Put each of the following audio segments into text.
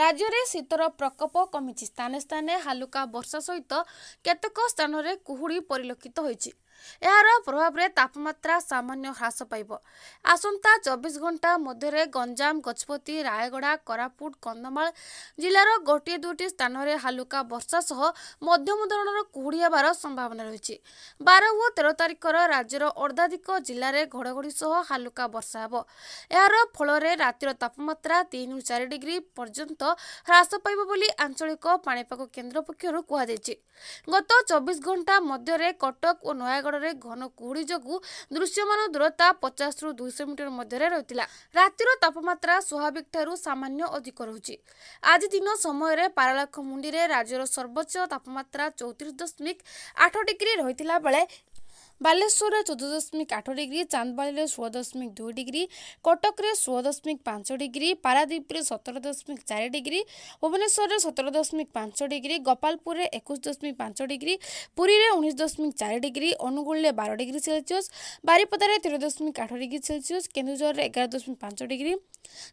ରାଜ୍ୟରେ ଶୀତର ପ୍ରକୋପ କମିଛି ସ୍ଥାନେ ସ୍ଥାନେ ହାଲୁକା ବର୍ଷା ସହିତ କେତେକ ସ୍ଥାନରେ କୁହୁଡ଼ି ପରିଲକ୍ଷିତ ହୋଇଛି ଏହାର ପ୍ରଭାବରେ ତାପମାତ୍ରା ସାମାନ୍ୟ ହ୍ରାସ ପାଇବ ଆସନ୍ତା ଚବିଶ ଘଣ୍ଟା ମଧ୍ୟରେ ଗଞ୍ଜାମ ଗଜପତି ରାୟଗଡ଼ା କୋରାପୁଟ କନ୍ଧମାଳ ଜିଲ୍ଲାର ଗୋଟିଏ ଦୁଇଟି ସ୍ଥାନରେ ହାଲୁକା ବର୍ଷା ସହ ମଧ୍ୟମ ଧରଣର କୁହୁଡ଼ି ହେବାର ସମ୍ଭାବନା ରହିଛି ବାର ଓ ତେର ତାରିଖର ରାଜ୍ୟର ଅର୍ଦ୍ଧାଧିକ ଜିଲ୍ଲାରେ ଘଡ଼ଘଡ଼ି ସହ ହାଲୁକା ବର୍ଷା ହେବ ଏହାର ଫଳରେ ରାତିର ତାପମାତ୍ରା ତିନିରୁ ଚାରି ଡିଗ୍ରୀ ପର୍ଯ୍ୟନ୍ତ ହ୍ରାସ ପାଇବ ବୋଲି ଆଞ୍ଚଳିକ ପାଣିପାଗ କେନ୍ଦ୍ର ପକ୍ଷରୁ କୁହାଯାଇଛି ଗତ ଚବିଶ ଘଣ୍ଟା ମଧ୍ୟରେ କଟକ ଓ ନୟାଗଡ଼ ଅଞ୍ଚଳରେ ଘନ କୁହୁଡ଼ି ଯୋଗୁଁ ଦୃଶ୍ୟମାନ ଦୂରତା ପଚାଶରୁ ଦୁଇଶହ ମିଟର ମଧ୍ୟରେ ରହିଥିଲା ରାତିର ତାପମାତ୍ରା ସ୍ୱାଭାବିକ ଠାରୁ ସାମାନ୍ୟ ଅଧିକ ରହୁଛି ଆଜି ଦିନ ସମୟରେ ମୁଣ୍ଡିରେ ରାଜ୍ୟର ସର୍ବୋଚ୍ଚ ତାପମାତ୍ରା ଚଉତିରିଶ ଦଶମିକ ଆଠ ଡିଗ୍ରୀ ରହିଥିଲା ବେଳେ ବାଲେଶ୍ୱରରେ ଚଉଦ ଦଶମିକ ଆଠ ଡିଗ୍ରୀ ଚାନ୍ଦବାଲିରେ ଷୋହଳ ଦଶମିକ ଦୁଇ ଡିଗ୍ରୀ କଟକରେ ଷୋହଳ ଦଶମିକ ପାଞ୍ଚ ଡିଗ୍ରୀ ପାରାଦ୍ୱୀପରେ ସତର ଦଶମିକ ଚାରି ଡିଗ୍ରୀ ଭୁବନେଶ୍ୱରରେ ସତର ଦଶମିକ ପାଞ୍ଚ ଡିଗ୍ରୀ ଗୋପାଳପୁରରେ ଏକୋଇଶ ଦଶମିକ ପାଞ୍ଚ ଡିଗ୍ରୀ ପୁରୀରେ ଉଣେଇଶ ଦଶମିକ ଚାରି ଡିଗ୍ରୀ ଅନୁଗୁଳରେ ବାର ଡିଗ୍ରୀ ସେଲସିୟସ୍ ବାରିପଦାରେ ତେର ଦଶମିକ ଆଠ ଡିଗ୍ରୀ ସେଲସିୟସ୍ କେନ୍ଦୁଝରରେ ଏଗାର ଦଶମିକ ପାଞ୍ଚ ଡିଗ୍ରୀ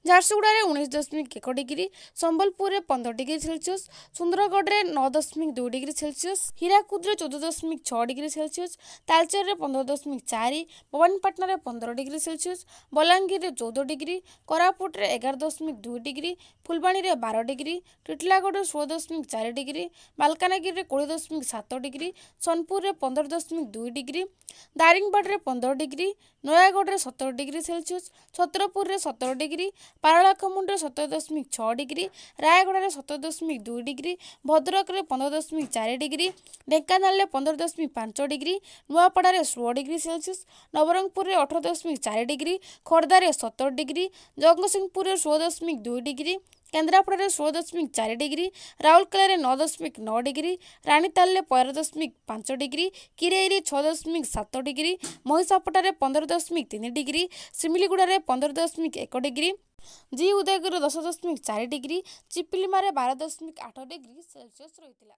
ଝାରସୁଗୁଡ଼ାରେ ଉଣେଇଶ ଦଶମିକ ଏକ ଡିଗ୍ରୀ ସମ୍ବଲପୁରରେ ପନ୍ଦର ଡିଗ୍ରୀ ସେଲସିୟସ୍ ସୁନ୍ଦରଗଡ଼ରେ ନଅ ଦଶମିକ ଦୁଇ ଡିଗ୍ରୀ ସେଲସିୟସ ହୀରାକୁଦରେ ଚଉଦ ଦଶମିକ ଛଅ ଡିଗ୍ରୀ ସେଲସିୟସ୍ ତାଳଚେର ଓଡ଼ିଶାରେ ପନ୍ଦର ଦଶମିକ ଚାରି ଭବାନୀପାଟଣାରେ ପନ୍ଦର ଡିଗ୍ରୀ ସେଲସିୟସ୍ ବଲାଙ୍ଗୀରରେ ଚଉଦ ଡିଗ୍ରୀ କୋରାପୁଟରେ ଏଗାର ଦଶମିକ ଦୁଇ ଡିଗ୍ରୀ ଫୁଲବାଣୀରେ ବାର ଡିଗ୍ରୀ ଟିଟିଲାଗଡ଼ରେ ଷୋହଳ ଦଶମିକ ଚାରି ଡିଗ୍ରୀ ମାଲକାନଗିରିରେ କୋଡ଼ିଏ ଦଶମିକ ସାତ ଡିଗ୍ରୀ ସୋନପୁରରେ ପନ୍ଦର ଦଶମିକ ଦୁଇ ଡିଗ୍ରୀ ଦାରିଙ୍ଗବାଡ଼ରେ ପନ୍ଦର ଡିଗ୍ରୀ ନୟାଗଡ଼ରେ ସତର ଡିଗ୍ରୀ ସେଲସିୟସ୍ ଛତ୍ରପୁରରେ ସତର ଡିଗ୍ରୀ ପାରଳାଖମୁଣ୍ଡରେ ସତର ଦଶମିକ ଛଅ ଡିଗ୍ରୀ ରାୟଗଡ଼ାରେ ସତର ଦଶମିକ ଦୁଇ ଡିଗ୍ରୀ ଭଦ୍ରକରେ ପନ୍ଦର ଦଶମିକ ଚାରି ଡିଗ୍ରୀ ଢେଙ୍କାନାଳରେ ପନ୍ଦର ଦଶମିକ ପାଞ୍ଚ ଡିଗ୍ରୀ ନୂଆପଡ଼ା ଖୋର୍ଦ୍ଧାରେ ଷୋହଳ ଡିଗ୍ରୀ ସେଲସିୟସ୍ ନବରଙ୍ଗପୁରରେ ଅଠର ଦଶମିକ ଚାରି ଡିଗ୍ରୀ ଖୋର୍ଦ୍ଧାରେ ସତର ଡିଗ୍ରୀ ଜଗତସିଂହପୁରରେ ଷୋହଳ ଦଶମିକ ଦୁଇ ଡିଗ୍ରୀ କେନ୍ଦ୍ରାପଡ଼ାରେ ଷୋହଳ ଦଶମିକ ଚାରି ଡିଗ୍ରୀ ରାଉରକେଲାରେ ନଅ ଦଶମିକ ନଅ ଡିଗ୍ରୀ ରାଣୀତାଲରେ ପୟର ଦଶମିକ ପାଞ୍ଚ ଡିଗ୍ରୀ କିରେଇରେ ଛଅ ଦଶମିକ ସାତ ଡିଗ୍ରୀ ମହିଷାପଟାରେ ପନ୍ଦର ଦଶମିକ ତିନି ଡିଗ୍ରୀ ଶିମିଲିଗୁଡ଼ାରେ ପନ୍ଦର ଦଶମିକ ଏକ ଡିଗ୍ରୀ ଜି ଉଦୟଗୁରୁ ଦଶ ଦଶମିକ ଚାରି ଡିଗ୍ରୀ ଚିପିଲିମାରେ ବାର ଦଶମିକ ଆଠ ଡିଗ୍ରୀ ସେଲସିୟସ୍ ରହିଥିଲା